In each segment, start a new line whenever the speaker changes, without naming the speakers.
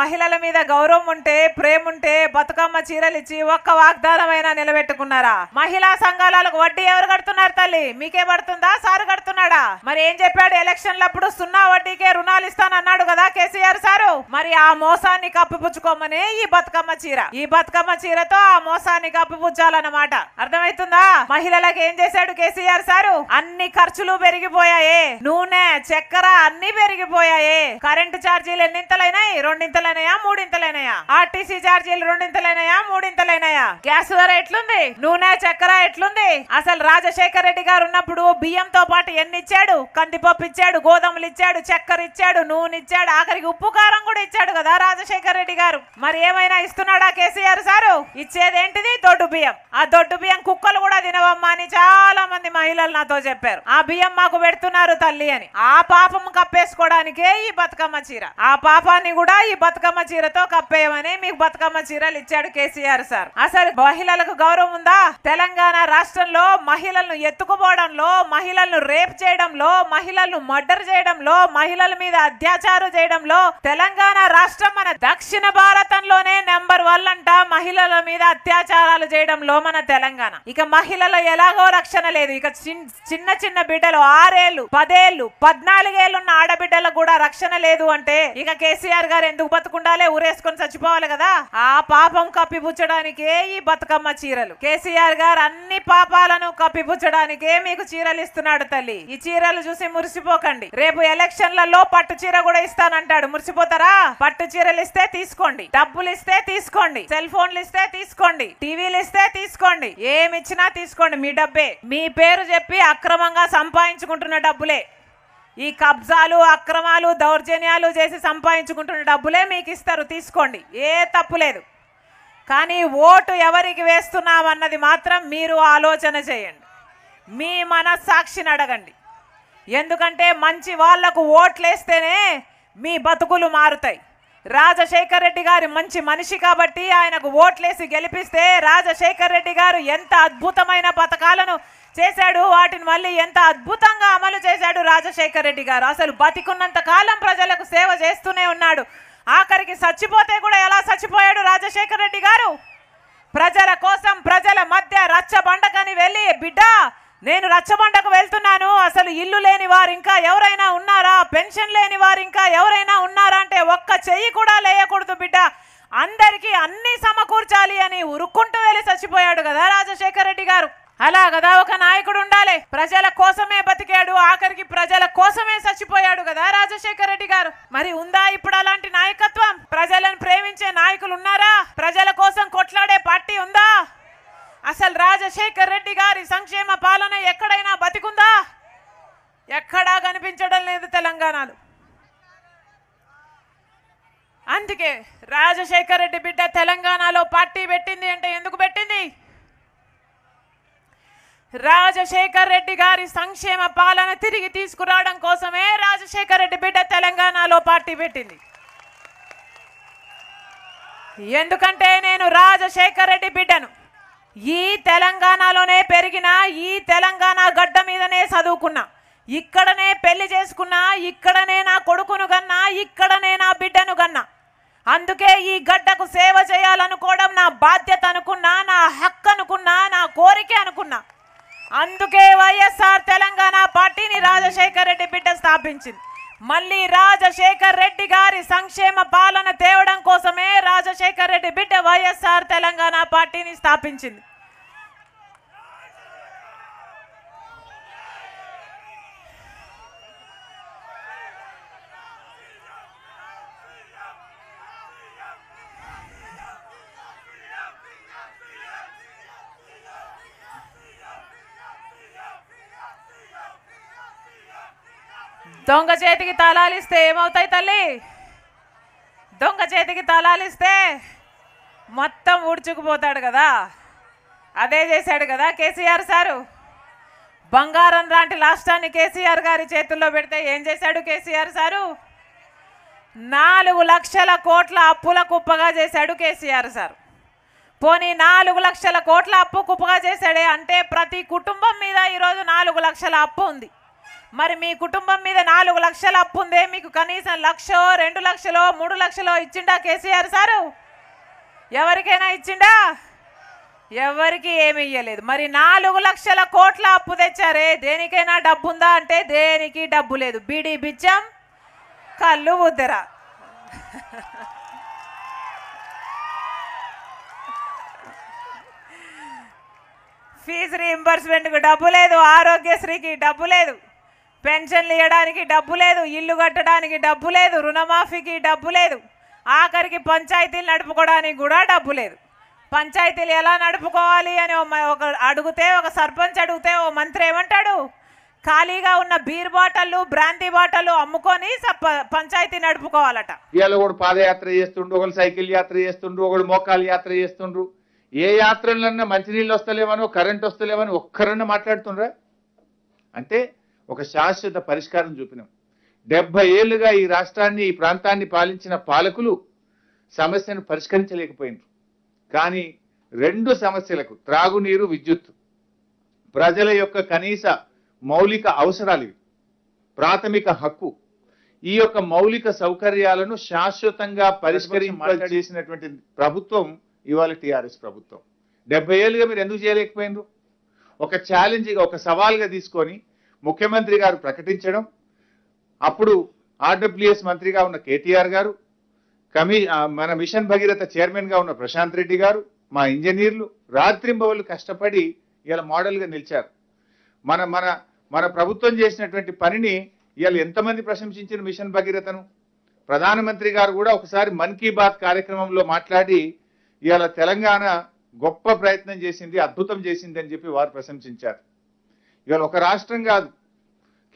మహిళల మీద గౌరవం ఉంటే ప్రేమ ఉంటే బతుకమ్మ చీరలు ఇచ్చి ఒక్క వాగ్దానమైనా నిలబెట్టుకున్నారా మహిళా సంఘాలకు వడ్డీ ఎవరు కడుతున్నారు తల్లి మీకే పడుతుందా సారు కడుతున్నాడా మరి ఏం చెప్పాడు అప్పుడు సున్నా వడ్డీకే రుణాలు ఇస్తానన్నాడు కదా కేసీఆర్ సారు మరి ఆ మోసాన్ని కప్పిపుచ్చుకోమని ఈ బతుకమ్మ చీర ఈ బతుకమ్మ చీరతో ఆ మోసాన్ని కప్పిపుచ్చాలన్నమాట అర్థమైతుందా మహిళలకు ఏం చేశాడు కేసీఆర్ సారు అన్ని ఖర్చులు పెరిగిపోయాయే నూనె చక్కెర అన్ని పెరిగిపోయాయే కరెంటు ఛార్జీలు ఎన్నింతలైనాయి రెండింతలు రెండింతలైనయా మూడింతలైనయా ఆర్టీసీ ఛార్జీలు రెండింతలైనయా మూడింతలైనయా గ్యాస్ ధర ఎట్లుంది నూనె చక్కెర ఎట్లుంది అసలు రాజశేఖర్ రెడ్డి గారు ఉన్నప్పుడు బియ్యంతో పాటు ఎన్ని ఇచ్చాడు కందిపప్పు ఇచ్చాడు గోధుమలు ఇచ్చాడు చక్కెర ఇచ్చాడు నూనె ఇచ్చాడు ఆఖరికి ఉప్పు కారం కూడా ఇచ్చాడు కదా రాజశేఖర్ రెడ్డి గారు మరి ఏమైనా ఇస్తున్నాడా కేసీఆర్ సారు ఇచ్చేది ఏంటిది దొడ్డు బియ్యం ఆ దొడ్డు బియ్యం కుక్కలు కూడా తినవమ్మా అని చాలా మంది మహిళలు నాతో చెప్పారు ఆ బియ్యం మాకు పెడుతున్నారు తల్లి అని ఆ పాపం కప్పేసుకోవడానికే ఈ బతుకమ్మ చీర ఆ పాపాన్ని కూడా ఈ బతుక బతుకమ్మ చీరతో కప్పేయమని మీకు బతుకమ్మ చీరలు ఇచ్చాడు కేసీఆర్ సార్ అసలు మహిళలకు గౌరవం ఉందా తెలంగాణ రాష్ట్రంలో మహిళలను ఎత్తుకుపోవడంలో మహిళలను రేప్ చేయడంలో మహిళలను మర్డర్ చేయడంలో మహిళల మీద అత్యాచారం చేయడంలో తెలంగాణ రాష్ట్రం మన దక్షిణ భారతంలోనే నెంబర్ వన్ అంట మహిళల మీద అత్యాచారాలు చేయడంలో మన తెలంగాణ ఇక మహిళల ఎలాగో రక్షణ లేదు ఇక చిన్న చిన్న బిడ్డలు ఆరేళ్లు పదేళ్లు పద్నాలుగేళ్లున్న ఆడబిడ్డలకు కూడా రక్షణ లేదు అంటే ఇక కేసీఆర్ గారు ఎందుకు బతకుండాలే ఊరేసుకొని చచ్చిపోవాలి కదా ఆ పాపం కప్పిపుచ్చడానికే ఈ బతుకమ్మ చీరలు కేసీఆర్ గారు అన్ని పాపాలను కప్పిపుచ్చడానికే మీకు చీరలు ఇస్తున్నాడు తల్లి ఈ చీరలు చూసి మురిసిపోకండి రేపు ఎలక్షన్లలో పట్టు చీర కూడా ఇస్తానంటాడు మురిసిపోతారా పట్టు చీరలు ఇస్తే తీసుకోండి డబ్బులు ఇస్తే తీసుకోండి సెల్ ఫోన్లు ఇస్తే తీసుకోండి టీవీలు ఇస్తే తీసుకోండి ఏమి ఇచ్చినా తీసుకోండి మీ డబ్బే మీ పేరు చెప్పి అక్రమంగా సంపాదించుకుంటున్న డబ్బులే ఈ కబ్జాలు అక్రమాలు దౌర్జన్యాలు చేసి సంపాదించుకుంటున్న డబ్బులే మీకు ఇస్తారు తీసుకోండి ఏ తప్పు లేదు కానీ ఓటు ఎవరికి వేస్తున్నామన్నది మాత్రం మీరు ఆలోచన చేయండి మీ మనస్సాక్షిని అడగండి ఎందుకంటే మంచి వాళ్లకు ఓట్లేస్తేనే మీ బతుకులు మారుతాయి రాజశేఖర్ రెడ్డి గారు మంచి మనిషి కాబట్టి ఆయనకు ఓట్లేసి గెలిపిస్తే రాజశేఖర్ రెడ్డి గారు ఎంత అద్భుతమైన పథకాలను చేశాడు వాటిని మళ్ళీ ఎంత అద్భుతంగా అమలు చేశాడు రాజశేఖర్ రెడ్డి గారు అసలు బతికున్నంత కాలం ప్రజలకు సేవ చేస్తూనే ఉన్నాడు ఆఖరికి చచ్చిపోతే కూడా ఎలా చచ్చిపోయాడు రాజశేఖర్ రెడ్డి గారు ప్రజల కోసం ప్రజల మధ్య రచ్చబండకని వెళ్ళి బిడ్డ నేను రచ్చబండకు వెళ్తున్నాను అసలు ఇల్లు లేని వారు ఇంకా ఎవరైనా ఉన్నారా పెన్షన్ లేని వారు ఇంకా ఎవరైనా ఉన్నారా అంటే ఒక్క చెయ్యి కూడా లేయకూడదు బిడ్డ అందరికీ అన్నీ సమకూర్చాలి అని ఉరుక్కుంటూ వెళ్ళి చచ్చిపోయాడు కదా రాజశేఖర రెడ్డి గారు అలా కదా ఒక నాయకుడు ఉండాలి ప్రజల కోసమే బతికాడు ఆఖరికి ప్రజల కోసమే చచ్చిపోయాడు కదా రాజశేఖర రెడ్డి గారు మరి ఉందా ఇప్పుడు అలాంటి నాయకత్వం ప్రజలను ప్రేమించే నాయకులు ఉన్నారా ప్రజల కోసం కొట్లాడే పార్టీ ఉందా అసలు రాజశేఖర్ రెడ్డి గారి సంక్షేమ పాలన ఎక్కడైనా బతికుందా ఎక్కడా కనిపించడం లేదు తెలంగాణలో అందుకే రాజశేఖర్ రెడ్డి బిడ్డ తెలంగాణలో పార్టీ పెట్టింది అంటే ఎందుకు రాజశేఖర్ రెడ్డి గారి సంక్షేమ పాలన తిరిగి తీసుకురావడం కోసమే రాజశేఖర్ రెడ్డి బిడ్డ తెలంగాణలో పార్టీ పెట్టింది ఎందుకంటే నేను రాజశేఖర్ రెడ్డి బిడ్డను ఈ తెలంగాణలోనే పెరిగిన ఈ తెలంగాణ గడ్డ మీదనే చదువుకున్నా ఇక్కడనే పెళ్లి చేసుకున్నా ఇక్కడనే నా కొడుకును కన్నా ఇక్కడనే నా బిడ్డను కన్నా అందుకే ఈ గడ్డకు సేవ చేయాలనుకోవడం నా బాధ్యత అనుకున్నా నా హక్కు అనుకున్నా నా కోరిక అనుకున్నా అందుకే వైఎస్ఆర్ తెలంగాణ పార్టీని రాజశేఖర్ రెడ్డి బిడ్డ స్థాపించింది మళ్ళీ రాజశేఖర్ రెడ్డి గారి సంక్షేమ పాలన తేవడం కోసమే రాజశేఖర్ రెడ్డి బిడ్డ వైఎస్ఆర్ తెలంగాణ పార్టీని స్థాపించింది దొంగ చేతికి తలాలిస్తే ఇస్తే ఏమవుతాయి తల్లి దొంగ చేతికి తలాలిస్తే ఇస్తే మొత్తం ఊడ్చుకుపోతాడు కదా అదే చేశాడు కదా కేసీఆర్ సారు బంగారం లాంటి రాష్ట్రాన్ని కేసీఆర్ గారి చేతుల్లో పెడితే ఏం చేశాడు కేసీఆర్ సారు నాలుగు లక్షల కోట్ల అప్పుల కుప్పగా చేశాడు కేసీఆర్ సార్ పోనీ నాలుగు లక్షల కోట్ల అప్పు కుప్పగా చేశాడే అంటే ప్రతి కుటుంబం మీద ఈరోజు నాలుగు లక్షల అప్పు ఉంది మరి మీ కుటుంబం మీద నాలుగు లక్షల అప్పు ఉందే మీకు కనీసం లక్షో రెండు లక్షలో మూడు లక్షలో ఇచ్చిండా కేసీఆర్ సారు ఎవరికైనా ఇచ్చిండా ఎవరికి ఏమి ఇయ్యలేదు మరి నాలుగు లక్షల కోట్ల అప్పు తెచ్చారే దేనికైనా డబ్బు ఉందా అంటే దేనికి డబ్బు లేదు బీడీ బిచ్చం కళ్ళు ఉద్దర ఫీజు రీఎంబర్స్మెంట్కి డబ్బు లేదు ఆరోగ్యశ్రీకి డబ్బు లేదు పెన్షన్లు ఇవ్వడానికి డబ్బు లేదు ఇల్లు కట్టడానికి డబ్బు లేదు రుణమాఫీకి డబ్బు లేదు ఆఖరికి పంచాయతీలు నడుపుకోవడానికి కూడా డబ్బు లేదు పంచాయతీలు ఎలా నడుపుకోవాలి అని ఒక అడిగితే ఒక సర్పంచ్ అడిగితే ఓ మంత్రి ఏమంటాడు ఖాళీగా ఉన్న బీర్ బాటలు బ్రాంతి బాటలు అమ్ముకొని పంచాయతీ నడుపుకోవాలట
ఇవాళ ఒకడు పాదయాత్ర చేస్తుండ్రు ఒకరు సైకిల్ యాత్ర చేస్తుండ్రు ఒకడు మోకాలు యాత్ర చేస్తుండ్రు ఏ యాత్రలన్నా మంచినీళ్ళు వస్తలేవనో కరెంట్ వస్తలేవని ఒక్కరన్నా మాట్లాడుతుండ్రా అంటే ఒక శాశ్వత పరిష్కారం చూపినాం డెబ్బై ఏళ్ళుగా ఈ రాష్ట్రాన్ని ఈ ప్రాంతాన్ని పాలించిన పాలకులు సమస్యను పరిష్కరించలేకపోయినారు కానీ రెండు సమస్యలకు త్రాగునీరు విద్యుత్ ప్రజల యొక్క కనీస మౌలిక అవసరాలు ప్రాథమిక హక్కు ఈ యొక్క మౌలిక సౌకర్యాలను శాశ్వతంగా పరిష్కరించేసినటువంటి ప్రభుత్వం ఇవాళ టీఆర్ఎస్ ప్రభుత్వం డెబ్బై ఏళ్ళుగా మీరు ఎందుకు చేయలేకపోయినారు ఒక ఛాలెంజ్గా ఒక సవాల్గా తీసుకొని ముఖ్యమంత్రి గారు ప్రకటించడం అప్పుడు ఆర్డబ్ల్యూఎస్ మంత్రిగా ఉన్న కేటీఆర్ గారు కమి మన మిషన్ భగీరథ చైర్మన్గా ఉన్న ప్రశాంత్ రెడ్డి గారు మా ఇంజనీర్లు రాత్రింబవళ్ళు కష్టపడి ఇలా మోడల్గా నిలిచారు మన మన మన ప్రభుత్వం చేసినటువంటి పనిని ఇవాళ ఎంతమంది ప్రశంసించిన మిషన్ భగీరథను ప్రధానమంత్రి గారు కూడా ఒకసారి మన్ కీ బాత్ కార్యక్రమంలో మాట్లాడి ఇవాళ తెలంగాణ గొప్ప ప్రయత్నం చేసింది అద్భుతం చేసింది అని చెప్పి వారు ప్రశంసించారు ఇవాళ ఒక రాష్ట్రం కాదు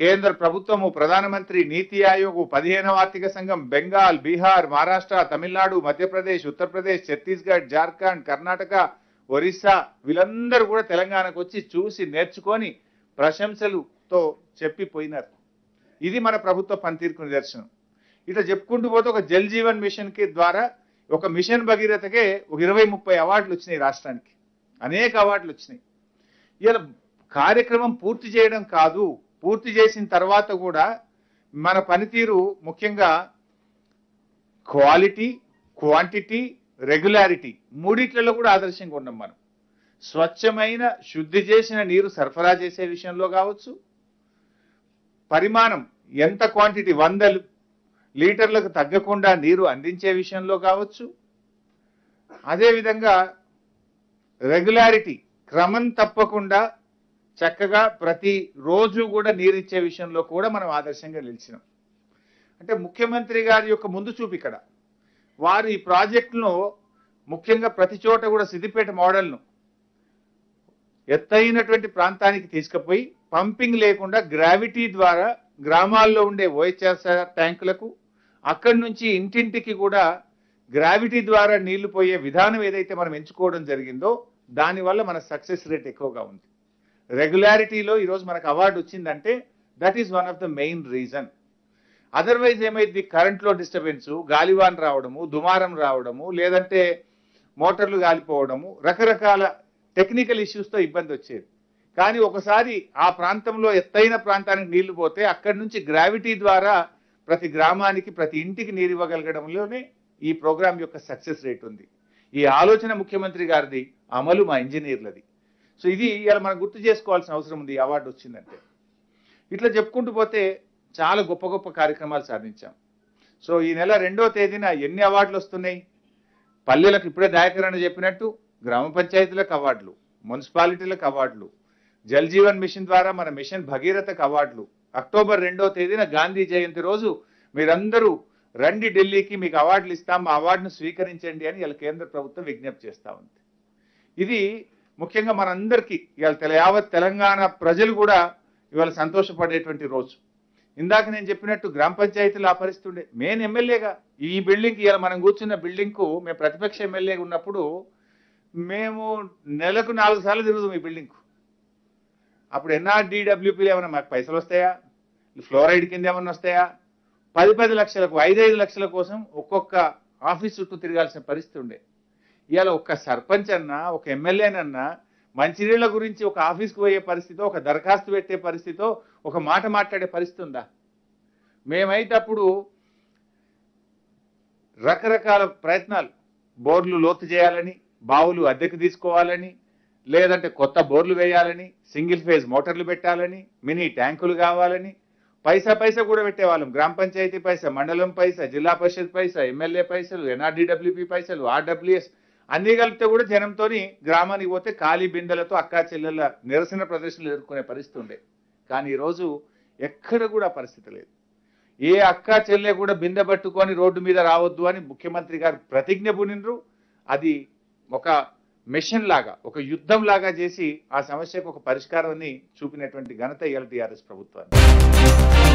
కేంద్ర ప్రభుత్వము ప్రధానమంత్రి నీతి ఆయోగ్ పదిహేనవ ఆర్థిక సంఘం బెంగాల్ బీహార్ మహారాష్ట్ర తమిళనాడు మధ్యప్రదేశ్ ఉత్తరప్రదేశ్ ఛత్తీస్గఢ్ జార్ఖండ్ కర్ణాటక ఒరిస్సా వీళ్ళందరూ కూడా తెలంగాణకు వచ్చి చూసి నేర్చుకొని ప్రశంసలుతో చెప్పిపోయినారు ఇది మన ప్రభుత్వ పనితీరుకు నిదర్శనం ఇట్లా చెప్పుకుంటూ పోతే ఒక జల్ జీవన్ మిషన్కి ద్వారా ఒక మిషన్ భగీరథకే ఒక ఇరవై ముప్పై అవార్డులు వచ్చినాయి రాష్ట్రానికి అనేక అవార్డులు వచ్చినాయి ఇలా కార్యక్రమం పూర్తి చేయడం కాదు పూర్తి చేసిన తర్వాత కూడా మన పనితీరు ముఖ్యంగా క్వాలిటీ క్వాంటిటీ రెగ్యులారిటీ మూడిట్లలో కూడా ఆదర్శంగా ఉన్నాం మనం స్వచ్ఛమైన శుద్ధి చేసిన నీరు సరఫరా చేసే విషయంలో కావచ్చు పరిమాణం ఎంత క్వాంటిటీ వందలు లీటర్లకు తగ్గకుండా నీరు అందించే విషయంలో కావచ్చు అదేవిధంగా రెగ్యులారిటీ క్రమం తప్పకుండా చక్కగా ప్రతి రోజు కూడా నీరిచ్చే విషయంలో కూడా మనం ఆదర్శంగా నిలిచినాం అంటే ముఖ్యమంత్రి గారి యొక్క ముందు చూపు ఇక్కడ వారు ఈ ప్రాజెక్టును ముఖ్యంగా ప్రతి చోట కూడా సిద్దిపేట మోడల్ను ఎత్తైనటువంటి ప్రాంతానికి తీసుకుపోయి పంపింగ్ లేకుండా గ్రావిటీ ద్వారా గ్రామాల్లో ఉండే ఓహెచ్ఎస్ఆర్ ట్యాంకులకు అక్కడి నుంచి ఇంటింటికి కూడా గ్రావిటీ ద్వారా నీళ్లు పోయే విధానం ఏదైతే మనం ఎంచుకోవడం జరిగిందో దానివల్ల మన సక్సెస్ రేట్ ఎక్కువగా ఉంది రెగ్యులారిటీలో ఈరోజు మనకు అవార్డు వచ్చిందంటే that is one of the main reason otherwise ఏమైంది కరెంట్లో డిస్టర్బెన్స్ గాలివాన్ రావడము దుమారం రావడము లేదంటే మోటార్లు కాలిపోవడము రకరకాల టెక్నికల్ ఇష్యూస్తో ఇబ్బంది వచ్చేది కానీ ఒకసారి ఆ ప్రాంతంలో ఎత్తైన ప్రాంతానికి నీళ్లు పోతే అక్కడి నుంచి గ్రావిటీ ద్వారా ప్రతి గ్రామానికి ప్రతి ఇంటికి నీరు ఇవ్వగలగడంలోనే ఈ ప్రోగ్రాం యొక్క సక్సెస్ రేట్ ఉంది ఈ ఆలోచన ముఖ్యమంత్రి గారిది అమలు మా ఇంజనీర్లది సో ఇది ఇలా మనం గుర్తు చేసుకోవాల్సిన అవసరం ఉంది అవార్డు వచ్చిందంటే ఇట్లా చెప్పుకుంటూ పోతే చాలా గొప్ప గొప్ప కార్యక్రమాలు సాధించాం సో ఈ నెల రెండో తేదీన ఎన్ని అవార్డులు వస్తున్నాయి పల్లెలకు ఇప్పుడే దాయకరణ చెప్పినట్టు గ్రామ పంచాయతీలకు అవార్డులు మున్సిపాలిటీలకు అవార్డులు జల్ జీవన్ మిషన్ ద్వారా మన మిషన్ భగీరథకు అవార్డులు అక్టోబర్ రెండో తేదీన గాంధీ జయంతి రోజు మీరందరూ రండి ఢిల్లీకి మీకు అవార్డులు ఇస్తాం మా అవార్డును స్వీకరించండి అని ఇలా కేంద్ర ప్రభుత్వం విజ్ఞప్తి చేస్తూ ఉంది ఇది ముఖ్యంగా మనందరికీ ఇవాళ తెల యావత్ తెలంగాణ ప్రజలు కూడా ఇవాళ సంతోషపడేటువంటి రోజు ఇందాక నేను చెప్పినట్టు గ్రామ పంచాయతీలు ఆ పరిస్థితి ఉండే మెయిన్ ఎమ్మెల్యేగా ఈ బిల్డింగ్కి ఇవాళ మనం కూర్చున్న బిల్డింగ్కు మేము ప్రతిపక్ష ఎమ్మెల్యేగా ఉన్నప్పుడు మేము నెలకు నాలుగు సార్లు తిరుగుతాం ఈ బిల్డింగ్కు అప్పుడు ఎన్ఆర్డీడబ్ల్యూపీలు ఏమైనా మాకు పైసలు వస్తాయా ఫ్లోరైడ్ కింద ఏమైనా వస్తాయా పది పది లక్షలకు ఐదు ఐదు లక్షల కోసం ఒక్కొక్క ఆఫీస్ చుట్టూ తిరగాల్సిన పరిస్థితి ఉండే ఇవాళ ఒక సర్పంచ్ అన్నా ఒక ఎమ్మెల్యేనన్నా మంచినీళ్ళ గురించి ఒక ఆఫీస్కి పోయే పరిస్థితో ఒక దరఖాస్తు పెట్టే పరిస్థితో ఒక మాట మాట్లాడే పరిస్థితి ఉందా మేమైతే రకరకాల ప్రయత్నాలు బోర్లు లోతు చేయాలని బావులు అద్దెకు తీసుకోవాలని లేదంటే కొత్త బోర్లు వేయాలని సింగిల్ ఫేజ్ మోటార్లు పెట్టాలని మినీ ట్యాంకులు కావాలని పైసా పైసా కూడా పెట్టేవాళ్ళం గ్రామ పంచాయతీ పైసా మండలం పైసా జిల్లా పరిషత్ పైసా ఎమ్మెల్యే పైసలు ఎన్ఆర్డీడబ్ల్యూపీ పైసలు ఆర్డబ్ల్యూఎస్ అన్ని కలిపితే కూడా జనంతో గ్రామానికి పోతే ఖాళీ బిందెలతో అక్కా చెల్లెల నిరసన ప్రదర్శనలు ఎదుర్కొనే పరిస్థితి ఉండే కానీ ఈరోజు ఎక్కడ కూడా పరిస్థితి లేదు ఏ అక్కా చెల్లె కూడా బిందె పట్టుకొని రోడ్డు మీద రావద్దు అని ముఖ్యమంత్రి గారు ప్రతిజ్ఞ పునిండ్రు అది ఒక మిషన్ లాగా ఒక యుద్ధం లాగా చేసి ఆ సమస్యకు ఒక పరిష్కారాన్ని చూపినటువంటి ఘనత ఇవాళ టీఆర్ఎస్ ప్రభుత్వాన్ని